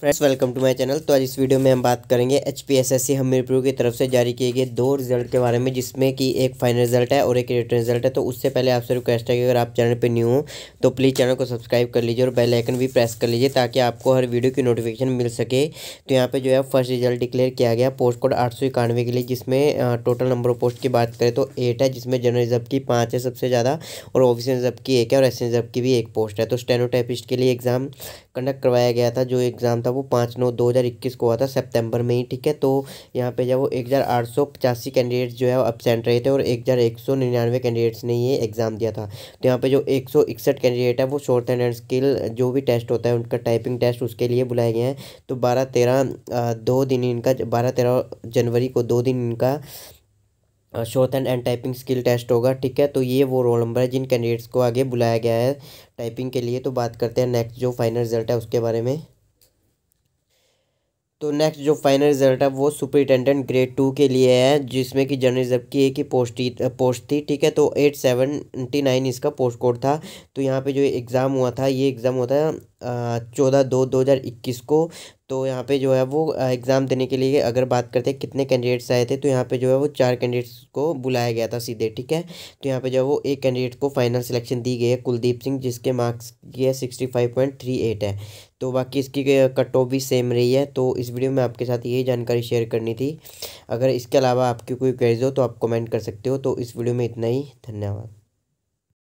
friends welcome to my channel तो आज इस वीडियो में हम बात करेंगे H P S S C Hamirpur की तरफ से जारी किए गए दो रिजल्ट के बारे में जिसमें कि एक फाइनल रिजल्ट है और एक रिटर्न रिजल्ट है तो उससे पहले आपसे रिक्वेस्ट है कि अगर आप चैनल पर न्यू हो तो प्लीज़ चैनल को सब्सक्राइब कर लीजिए और बेल आइकन भी प्रेस कर लीजिए ताकि आपको हर वीडियो की नोटिफिकेशन मिल सके तो यहाँ पर जो है फर्स्ट रिजल्ट डिक्लेयर किया गया पोस्ट कोड आठ सौ इक्यानवे के लिए जिसमें टोटल नंबर ऑफ पोस्ट की बात करें तो एट है जिसमें जनरल रिजर्व की पाँच है सबसे ज़्यादा और ऑफिसर रिजर्व की एक है और एस रिजर्व की भी एक पोस्ट है तो स्टेनोटाइपिस्ट के लिए एग्ज़ाम कंडक्ट करवाया गया था जो एग्ज़ाम था वो पाँच नौ दो हज़ार इक्कीस को हुआ था सितंबर में ही ठीक है तो यहाँ पे जो वो एक हज़ार आठ सौ पचासी कैंडिडेट्स जो है वो एबसेंट रहे थे और एक हज़ार एक सौ निन्यानवे कैंडिडेट्स ने ये एग्ज़ाम दिया था तो यहाँ पे जो एक सौ इकसठ कैंडिडेट है वो शॉर्ट एंड एंड स्किल जो भी टेस्ट होता है उनका टाइपिंग टेस्ट उसके लिए बुलाए गए हैं तो बारह तेरह दो दिन इनका बारह तेरह जनवरी को दो दिन इनका शोथ एंड टाइपिंग स्किल टेस्ट होगा ठीक है तो ये वो रोल नंबर है जिन कैंडिडेट्स को आगे बुलाया गया है टाइपिंग के लिए तो बात करते हैं नेक्स्ट जो फाइनल रिजल्ट है उसके बारे में तो नेक्स्ट जो फाइनल रिजल्ट है वो सुपरिटेंडेंट ग्रेड टू के लिए है जिसमें कि जनरल रिजर्व की एक ही पोस्ट पोस्ट थी ठीक है तो एट सेवेंटी नाइन इसका पोस्ट कोड था तो यहाँ पे जो एग्ज़ाम हुआ था ये एग्ज़ाम हुआ था चौदह दो दो हज़ार इक्कीस को तो यहाँ पे जो है वो एग्ज़ाम देने के लिए अगर बात करते हैं कितने कैंडिडेट्स आए थे तो यहाँ पे जो है वो चार कैंडिडेट्स को बुलाया गया था सीधे ठीक है तो यहाँ पे जो है वो एक कैंडिडेट को फाइनल सिलेक्शन दी गई है कुलदीप सिंह जिसके मार्क्स ये sixty five point three eight है तो बाकी इसकी कट ऑफ भी सेम रही है तो इस वीडियो में आपके साथ यही जानकारी शेयर करनी थी अगर इसके अलावा आपकी कोई क्वेरीज हो तो आप कमेंट कर सकते हो तो इस वीडियो में इतना ही धन्यवाद